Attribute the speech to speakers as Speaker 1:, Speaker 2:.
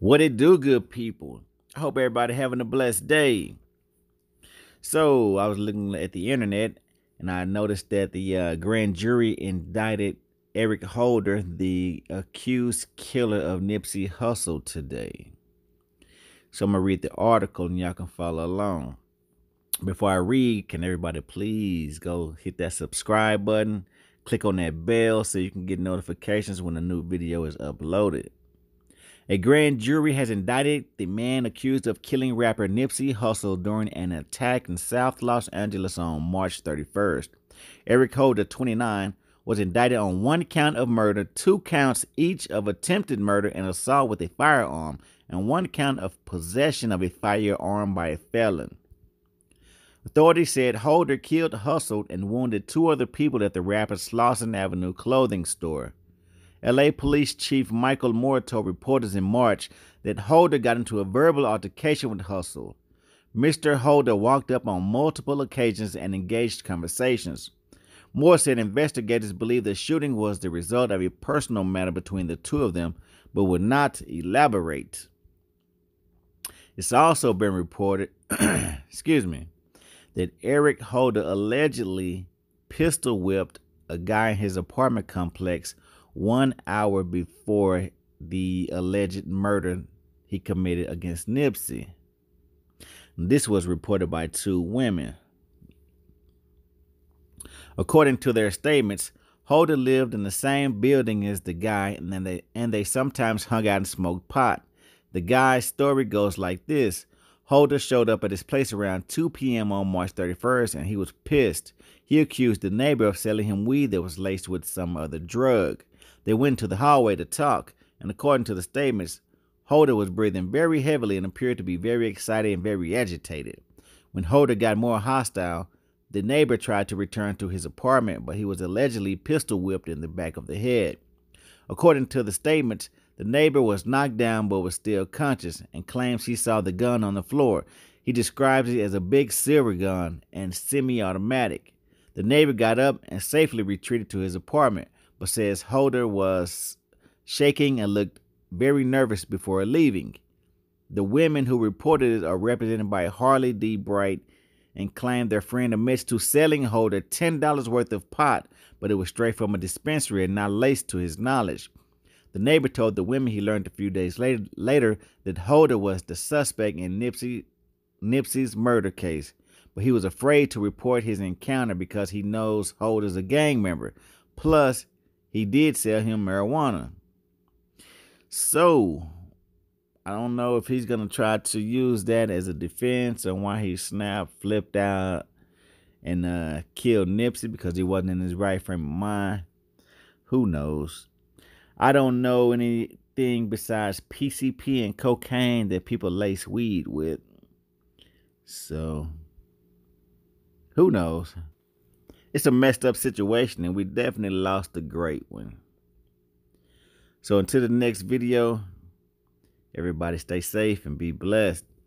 Speaker 1: What it do, good people? I hope everybody having a blessed day. So I was looking at the internet, and I noticed that the uh, grand jury indicted Eric Holder, the accused killer of Nipsey Hussle, today. So I'm gonna read the article, and y'all can follow along. Before I read, can everybody please go hit that subscribe button, click on that bell so you can get notifications when a new video is uploaded. A grand jury has indicted the man accused of killing rapper Nipsey Hussle during an attack in South Los Angeles on March 31st. Eric Holder, 29, was indicted on one count of murder, two counts each of attempted murder and assault with a firearm, and one count of possession of a firearm by a felon. Authorities said Holder killed hustled, and wounded two other people at the rapper's Slauson Avenue clothing store. LA Police Chief Michael Moore told reporters in March that Holder got into a verbal altercation with Hustle. Mr. Holder walked up on multiple occasions and engaged conversations. Moore said investigators believe the shooting was the result of a personal matter between the two of them, but would not elaborate. It's also been reported, excuse me, that Eric Holder allegedly pistol whipped a guy in his apartment complex one hour before the alleged murder he committed against Nipsey. This was reported by two women. According to their statements, Holder lived in the same building as the guy and then they and they sometimes hung out and smoked pot. The guy's story goes like this. Holder showed up at his place around 2 p.m. on March 31st and he was pissed. He accused the neighbor of selling him weed that was laced with some other drug. They went to the hallway to talk, and according to the statements, Holder was breathing very heavily and appeared to be very excited and very agitated. When Holder got more hostile, the neighbor tried to return to his apartment, but he was allegedly pistol whipped in the back of the head. According to the statements, the neighbor was knocked down but was still conscious and claims he saw the gun on the floor. He describes it as a big silver gun and semi automatic. The neighbor got up and safely retreated to his apartment, but says Holder was shaking and looked very nervous before leaving. The women who reported it are represented by Harley D. Bright and claimed their friend admits to selling Holder $10 worth of pot, but it was straight from a dispensary and not laced to his knowledge. The neighbor told the women he learned a few days later, later that Holder was the suspect in Nipsey, Nipsey's murder case, but he was afraid to report his encounter because he knows Holder's a gang member. Plus, he did sell him marijuana. So I don't know if he's gonna try to use that as a defense and why he snapped, flipped out, and uh, killed Nipsey because he wasn't in his right frame of mind. Who knows? I don't know anything besides PCP and cocaine that people lace weed with. So who knows? it's a messed up situation and we definitely lost a great one. So until the next video, everybody stay safe and be blessed.